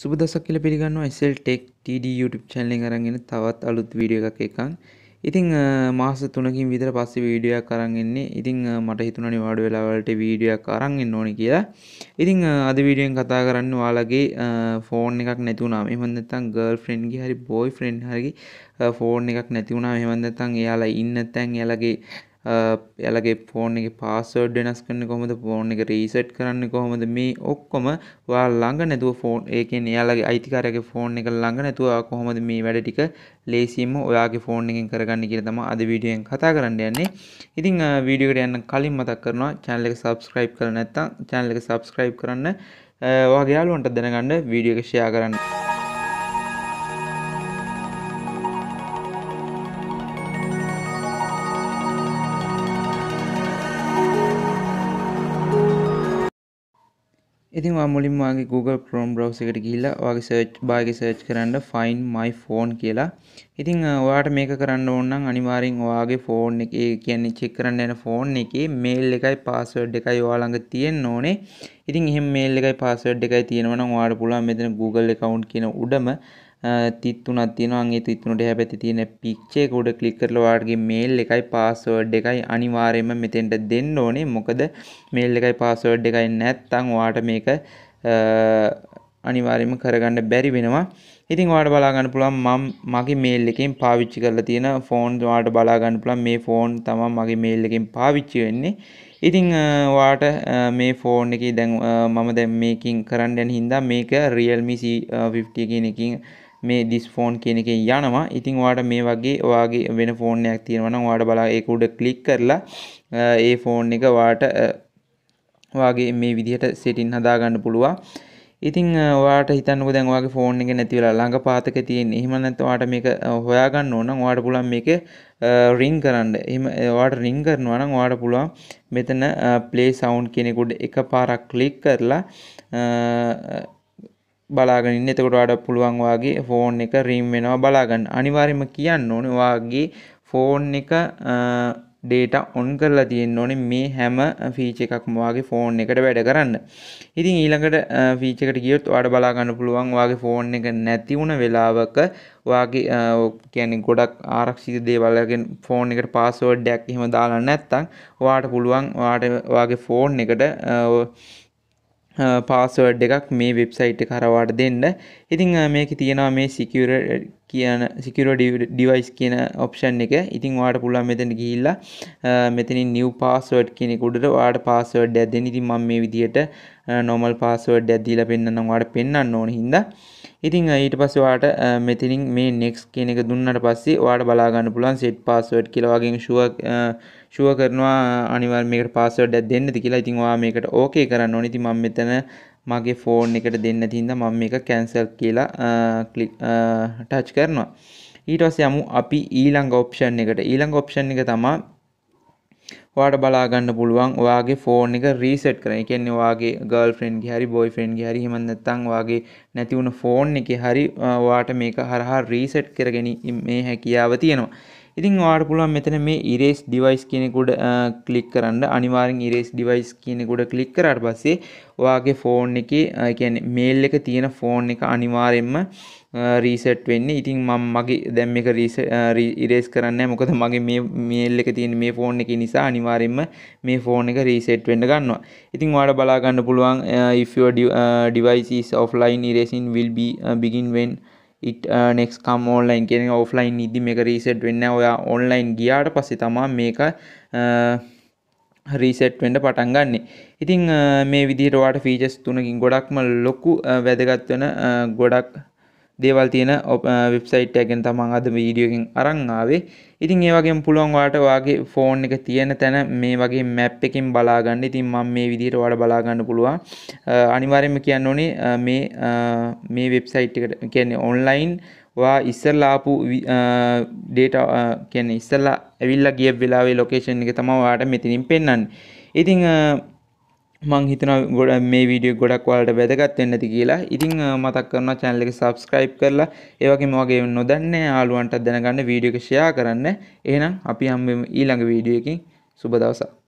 සුබ දසක් කියල පිළිගන්නවා SL Tech TD YouTube channel එක අරගෙන තවත් අලුත් වීඩියෝ එකක් එකක්. ඉතින් මාස 3කින් විතර පස්සේ වීඩියෝ එකක් අරන් එන්නේ. ඉතින් මට හිතුණා නිවාඩු වෙලාවලට වීඩියෝ එකක් අරන් එන්න ඕනේ කියලා. ඉතින් අද වීඩියෝෙන් කතා කරන්න ඔයාලගේ ෆෝන් එකක් නැති වුණාම එහෙම නැත්නම් girlfriend ගේ හරි boyfriend හරි ෆෝන් එකක් නැති වුණාම එහෙම නැත්නම් එයාලා ඉන්න තැන් එයාලගේ එයාලගේ ෆෝන් එක පාස්වර්ඩ් වෙනස් කරන්නේ කොහොමද ෆෝන් එක රීසෙට් කරන්නේ කොහොමද මේ ඔක්කොම ඔයා ළඟ නැතුව ෆෝන් ඒ කියන්නේ එයාලගේ අයිතිකාරයාගේ ෆෝන් එක ළඟ නැතුව කොහොමද මේ වැඩ ටික ලේසියෙන්ම ඔයාගේ ෆෝන් එකෙන් කරගන්න කියලා තමයි අද වීඩියෝෙන් කතා කරන්න යන්නේ. ඉතින් වීඩියෝ එකට යන්න කලින් මතක් කරනවා channel එක subscribe කරලා නැත්නම් channel එක subscribe කරන්න ඔයාගේ යාළුවන්ට දැනගන්න වීඩියෝ එක share කරන්න. ඉතින් මුලින් වගේ Google Chrome browser එකට ගිහිල්ලා ඔයාගේ search bar එකේ search කරන්න find my phone කියලා. ඉතින් ඔයාට මේක කරන්න ඕන නම් අනිවාර්යෙන් ඔයාගේ phone එකේ කියන්නේ check කරන්න යන phone එකේ mail එකයි password එකයි ඔයා ළඟ තියෙන්න ඕනේ. ඉතින් එහෙම mail එකයි password එකයි තියෙනවා නම් ඔයාට පුළුවන් මෙතන Google account කියන උඩම තිත්තුනක් තියෙනවාගේ තිත්තුනට හැපැති තියෙන පික්චේ කුඩ ක්ලික් කරලා ඔයාලගේ මේල් එකයි පාස්වර්ඩ් එකයි අනිවාර්යයෙන්ම මෙතෙන්ට දෙන්න ඕනේ මොකද මේල් එකයි පාස්වර්ඩ් එකයි නැත්නම් ඔයාට මේක අනිවාර්යයෙන්ම කරගන්න බැරි වෙනවා. ඉතින් ඔයාලට බලා ගන්න පුළුවන් මම මගේ මේල් එකෙන් පාවිච්චි කරලා තියෙන ෆෝන් ඔයාලට බලා ගන්න පුළුවන් මේ ෆෝන් තමයි මගේ මේල් එකෙන් පාවිච්චි වෙන්නේ. ඉතින් ඔයාට මේ ෆෝන් එකේ දැන් මම දැන් මේකින් කරන්න යන හින්දා මේක Realme C50 කියන එකකින් මේ දිස් ෆෝන් කියන එක යනවා ඉතින් වාට මේ වගේ ඔයාගේ වෙන ෆෝනයක් තියෙනවනම් වාට බලා ඒක උඩ ක්ලික් කරලා ඒ ෆෝන් එක වාට වාගේ මේ විදිහට සෙටින් හදාගන්න පුළුවන් ඉතින් වාට හිතන්නක දැන් ඔයාගේ ෆෝන් එක නැති වෙලා ළඟ පාතක තියෙන. එහෙම නැත්නම් ඔයාට මේක හොයාගන්න ඕන නම් ඔයාට පුළුවන් මේක රින් කරන්න. එහෙම ඔයාට රින් කරනවා නම් ඔයාට පුළුවන් මෙතන play sound කියන එක උඩ එකපාරක් ක්ලික් කරලා බලාගන්න එතකොට අඩ පුළුවන් වගේ ෆෝන් එක රීම් වෙනවා බලාගන්න අනිවාර්යම කියන්න ඕන වාගේ ෆෝන් එක ඩේට ඔන් කරලා තියෙන්න්න ඕනේ මේ හැම ෆීච එකක්ම වගේ ෆෝන් එකට වැඩ කරන්න ඉතින් ඊළඟට ෆීචකට ගියොත් අඩ බලාගන්න පුළුවන් වගේ ෆෝන් එක නැති වුණ වෙලාවක වගේ කියන්නේ ගොඩක් ආරක්ෂිත දේවල්ගෙන් ෆෝන් එකට පාස්වර්ඩ් එකක් එහෙම දාලා නැත්නම් ඔයාට පුළුවන් ඔයාට ඔයාගේ ෆෝන් එකට පාසවඩ් එකක් මේ වෙබ්සයිට් කරවාට දෙන්න ඉතිං මේක තියෙනවා මේ සිකර කියන සිකර ඩිවයිස් කියන ඔප්ෂන් එක ඉතිං වාට පුළුවන් මෙතැන ගිහිල්ලා මෙතනි නිව් පාස්වඩ් කෙනෙකුඩට වාට පාසවඩ් ඇදෙන ඉතින් මම මේ විදියට නොමල් පාසවඩ් ඇදදිල පෙන්න්නම් වාට පෙන්න්න ඕන හින්දා ඉතිං ඊට පස්ස වාට මෙතනින් මේ නෙක්ස් කෙනෙක දුන්නට පස්සේ වාට බලාගන්න පුළන් සෙට් පාසවඩ් කියලවාගේ ශුවක් ෂුව කරනවා අනිවල් මේක පාසඩ දෙන්න කියලා ඉතින්වා මේකට ඕකේ කරන්න ඕනති මං මෙතන මගේ ෆෝන් එකට දෙන්න තින්ද මං මේක කැන්සල් කියලා ටච් කරනවා ඊටස් යමු අපි ඊළංඟ ඔප්ෂන් එකට ඊළංඟ ඔප්ෂන් එක තමා වාට බලාගන්න පුළුවන් ඔයාගේ ෆෝන් එක රීසට් කරන එකන්නේ වාගේ ගල් ෆ්‍රෙන්ඩ් හරි බොයි ෆ්‍රෙන්ඩ් හරි හෙමන්නත්තං වාගේ නැතිවුණ ෆෝන් එක හරි වාට මේක හරහා රීසට් කරගෙන මේ හැකියාව තියෙනවා ඉතින් වාට පුළුවන් මෙතන මේ ඉරේස් ඩිවයිස් කියනෙකුඩ කලික් කරන්න අනිවාරෙන් ඉරේස් ඩිවයිස් කියනෙකුඩ කලික් කරට පස්සේ ඔයාගේ ෆෝන් එක එකැන මේල් එක තියෙන ෆෝන් එක අනිවාරෙන්ම රීසට් වෙන්න ඉතින් මම මගේ දැම් එක රීස ඉරේස් කරන්න මොකද මගේ මේ මේල් එක තියෙන මේ ෆෝන් එක නිසා අනිවාරෙන්ම මේ ෆෝන් එක රීසට් වෙන්න ගන්නවා ඉතින් වාට බලාගන්න පුළුවන් if your device is offline erasing will be uh, begin when uh, it next come online කියෙන ඔෆ්ලයින් ඉදි මේක රීසෙට් වෙන්න ඔයා ඔන්ලයින් ගියාට පස්සේ තමා මේක රීසෙට් uh, වෙන්ඩ පටන් ගන්න ඉතිං uh, මේ විදිරවාට ෆීජස් තුනකින් ගොඩක්ම ලොකු uh, වැදගත්වන ගොඩක් දේවල් තියෙන වෙබ්සයිට් එකෙන් තමන් අද වීඩියෝකින් අරංආවේ ඉතින් ඒවගේ පුළුවන් වාට වගේ ෆෝන් එක තියෙන තැන මේ වගේ මැප් එකින් බලාගන්න ඉතින් මම මේ විදිහට වාට බලාගන්න පුළුවන් අනිවාර්යයෙන්ම කියන්න ඕනේ මේ මේ වෙබ්සයිට් එකට කියන්නේ ඔන්ලයින් වා ඉස්සල්ලා ආපු ඩේටා කියන්නේ ඉස්සල්ලා ඇවිල්ලා ගිය වෙලාවේ ලොකේෂන් එක තමයි ඔයාලට මෙතනින් පෙන්වන්නේ. ඉතින් මං හිතන ගොඩ මේ වීඩියෝ ගොඩක් වලට වැදගත් වෙන්න ඇති කියලා. ඉතින් මතක් කරනවා channel එක subscribe කරලා ඒ වගේම වගේ නොදන්නේ ආලුවන්ටත් දැනගන්න වීඩියෝ එක share කරන්න. එහෙනම් අපි හම්බෙමු ඊළඟ වීඩියෝ එකකින්. සුබ දවසක්.